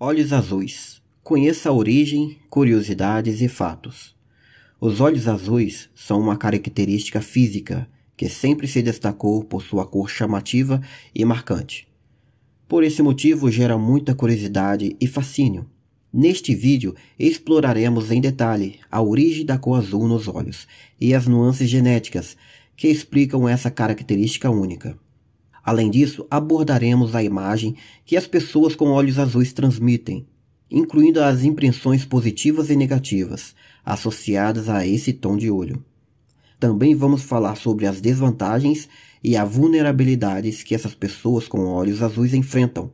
Olhos Azuis. Conheça a origem, curiosidades e fatos. Os olhos azuis são uma característica física que sempre se destacou por sua cor chamativa e marcante. Por esse motivo, gera muita curiosidade e fascínio. Neste vídeo, exploraremos em detalhe a origem da cor azul nos olhos e as nuances genéticas que explicam essa característica única. Além disso, abordaremos a imagem que as pessoas com olhos azuis transmitem, incluindo as impressões positivas e negativas associadas a esse tom de olho. Também vamos falar sobre as desvantagens e as vulnerabilidades que essas pessoas com olhos azuis enfrentam.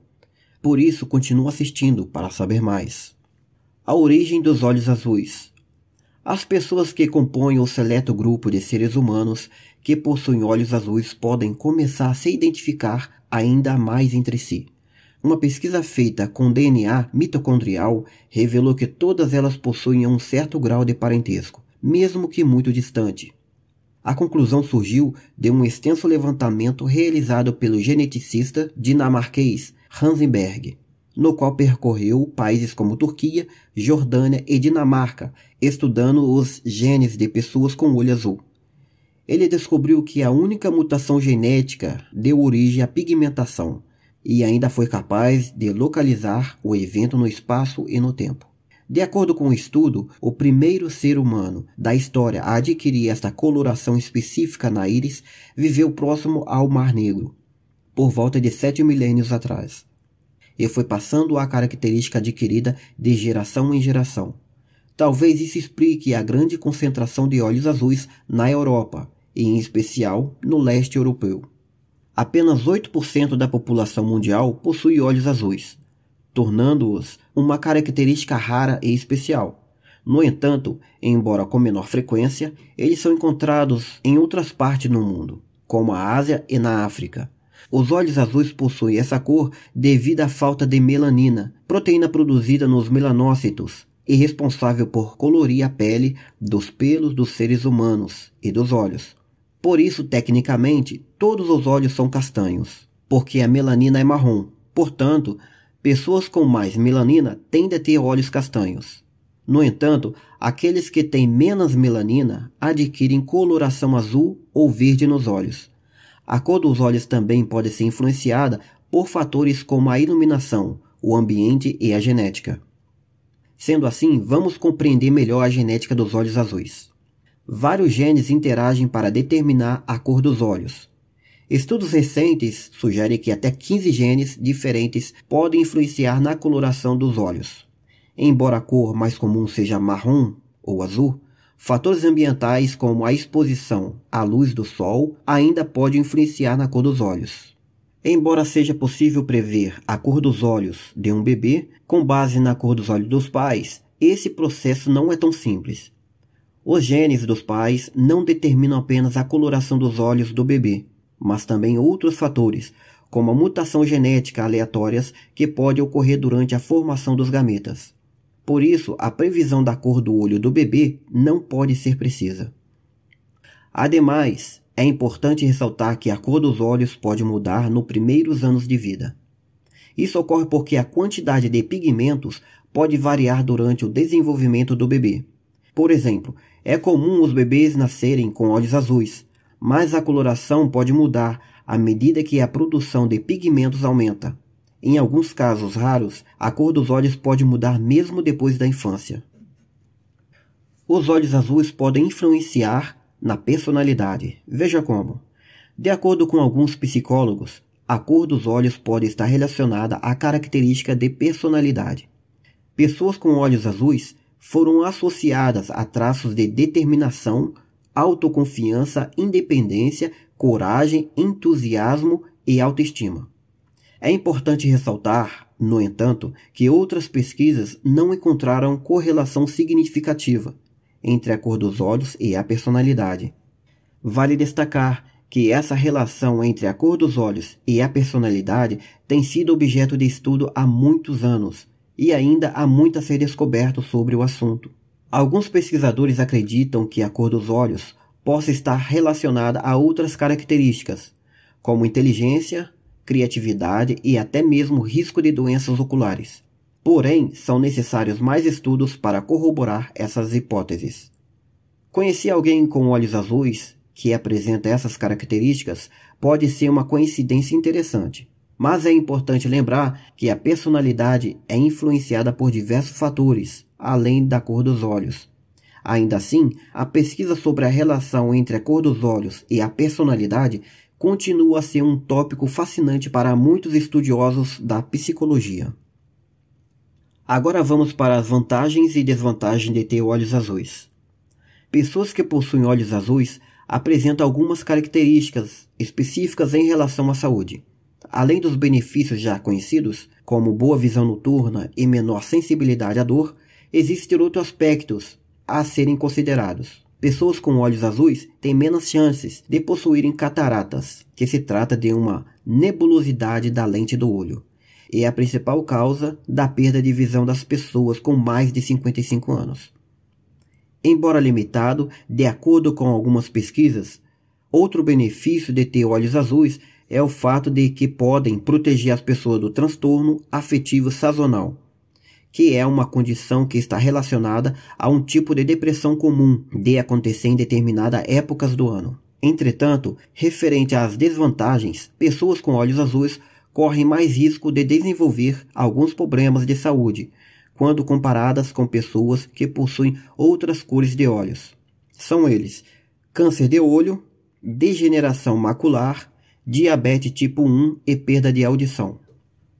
Por isso, continue assistindo para saber mais. A origem dos olhos azuis. As pessoas que compõem o seleto grupo de seres humanos que possuem olhos azuis podem começar a se identificar ainda mais entre si. Uma pesquisa feita com DNA mitocondrial revelou que todas elas possuem um certo grau de parentesco, mesmo que muito distante. A conclusão surgiu de um extenso levantamento realizado pelo geneticista dinamarquês Hansenberg, no qual percorreu países como Turquia, Jordânia e Dinamarca, estudando os genes de pessoas com olho azul. Ele descobriu que a única mutação genética deu origem à pigmentação e ainda foi capaz de localizar o evento no espaço e no tempo. De acordo com o estudo, o primeiro ser humano da história a adquirir esta coloração específica na íris viveu próximo ao Mar Negro, por volta de sete milênios atrás e foi passando a característica adquirida de geração em geração. Talvez isso explique a grande concentração de olhos azuis na Europa, e em especial no leste europeu. Apenas 8% da população mundial possui olhos azuis, tornando-os uma característica rara e especial. No entanto, embora com menor frequência, eles são encontrados em outras partes do mundo, como a Ásia e na África, os olhos azuis possuem essa cor devido à falta de melanina, proteína produzida nos melanócitos e responsável por colorir a pele dos pelos dos seres humanos e dos olhos. Por isso, tecnicamente, todos os olhos são castanhos, porque a melanina é marrom. Portanto, pessoas com mais melanina tendem a ter olhos castanhos. No entanto, aqueles que têm menos melanina adquirem coloração azul ou verde nos olhos. A cor dos olhos também pode ser influenciada por fatores como a iluminação, o ambiente e a genética. Sendo assim, vamos compreender melhor a genética dos olhos azuis. Vários genes interagem para determinar a cor dos olhos. Estudos recentes sugerem que até 15 genes diferentes podem influenciar na coloração dos olhos. Embora a cor mais comum seja marrom ou azul, Fatores ambientais como a exposição à luz do sol ainda podem influenciar na cor dos olhos. Embora seja possível prever a cor dos olhos de um bebê com base na cor dos olhos dos pais, esse processo não é tão simples. Os genes dos pais não determinam apenas a coloração dos olhos do bebê, mas também outros fatores, como a mutação genética aleatórias que pode ocorrer durante a formação dos gametas. Por isso, a previsão da cor do olho do bebê não pode ser precisa. Ademais, é importante ressaltar que a cor dos olhos pode mudar nos primeiros anos de vida. Isso ocorre porque a quantidade de pigmentos pode variar durante o desenvolvimento do bebê. Por exemplo, é comum os bebês nascerem com olhos azuis, mas a coloração pode mudar à medida que a produção de pigmentos aumenta. Em alguns casos raros, a cor dos olhos pode mudar mesmo depois da infância. Os olhos azuis podem influenciar na personalidade. Veja como. De acordo com alguns psicólogos, a cor dos olhos pode estar relacionada à característica de personalidade. Pessoas com olhos azuis foram associadas a traços de determinação, autoconfiança, independência, coragem, entusiasmo e autoestima. É importante ressaltar, no entanto, que outras pesquisas não encontraram correlação significativa entre a cor dos olhos e a personalidade. Vale destacar que essa relação entre a cor dos olhos e a personalidade tem sido objeto de estudo há muitos anos e ainda há muito a ser descoberto sobre o assunto. Alguns pesquisadores acreditam que a cor dos olhos possa estar relacionada a outras características, como inteligência, criatividade e até mesmo risco de doenças oculares. Porém, são necessários mais estudos para corroborar essas hipóteses. Conhecer alguém com olhos azuis que apresenta essas características pode ser uma coincidência interessante, mas é importante lembrar que a personalidade é influenciada por diversos fatores, além da cor dos olhos. Ainda assim, a pesquisa sobre a relação entre a cor dos olhos e a personalidade continua a ser um tópico fascinante para muitos estudiosos da psicologia. Agora vamos para as vantagens e desvantagens de ter olhos azuis. Pessoas que possuem olhos azuis apresentam algumas características específicas em relação à saúde. Além dos benefícios já conhecidos, como boa visão noturna e menor sensibilidade à dor, existem outros aspectos a serem considerados. Pessoas com olhos azuis têm menos chances de possuírem cataratas, que se trata de uma nebulosidade da lente do olho, e é a principal causa da perda de visão das pessoas com mais de 55 anos. Embora limitado, de acordo com algumas pesquisas, outro benefício de ter olhos azuis é o fato de que podem proteger as pessoas do transtorno afetivo sazonal, que é uma condição que está relacionada a um tipo de depressão comum de acontecer em determinadas épocas do ano. Entretanto, referente às desvantagens, pessoas com olhos azuis correm mais risco de desenvolver alguns problemas de saúde quando comparadas com pessoas que possuem outras cores de olhos. São eles: câncer de olho, degeneração macular, diabetes tipo 1 e perda de audição.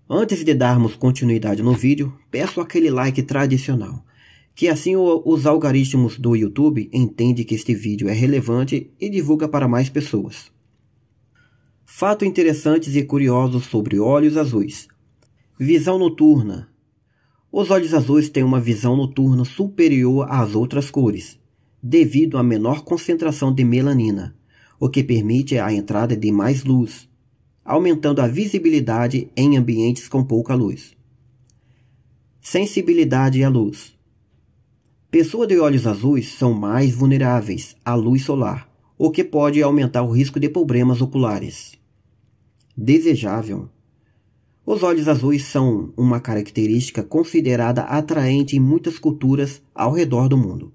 Antes de darmos continuidade no vídeo, peço aquele like tradicional, que assim os algoritmos do YouTube entendem que este vídeo é relevante e divulga para mais pessoas. Fatos interessantes e curiosos sobre olhos azuis. Visão noturna. Os olhos azuis têm uma visão noturna superior às outras cores, devido à menor concentração de melanina, o que permite a entrada de mais luz, aumentando a visibilidade em ambientes com pouca luz. Sensibilidade à luz. Pessoas de olhos azuis são mais vulneráveis à luz solar, o que pode aumentar o risco de problemas oculares. Desejável. Os olhos azuis são uma característica considerada atraente em muitas culturas ao redor do mundo.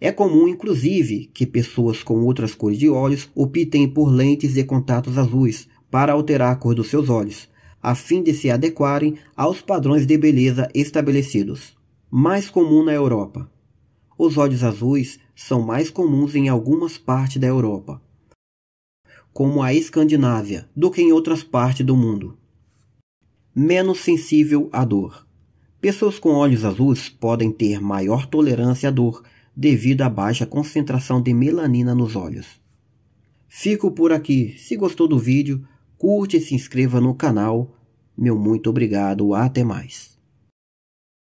É comum, inclusive, que pessoas com outras cores de olhos optem por lentes de contatos azuis para alterar a cor dos seus olhos, a fim de se adequarem aos padrões de beleza estabelecidos. Mais comum na Europa. Os olhos azuis são mais comuns em algumas partes da Europa, como a Escandinávia, do que em outras partes do mundo. Menos sensível à dor. Pessoas com olhos azuis podem ter maior tolerância à dor devido à baixa concentração de melanina nos olhos. Fico por aqui. Se gostou do vídeo, curte e se inscreva no canal. Meu muito obrigado, até mais.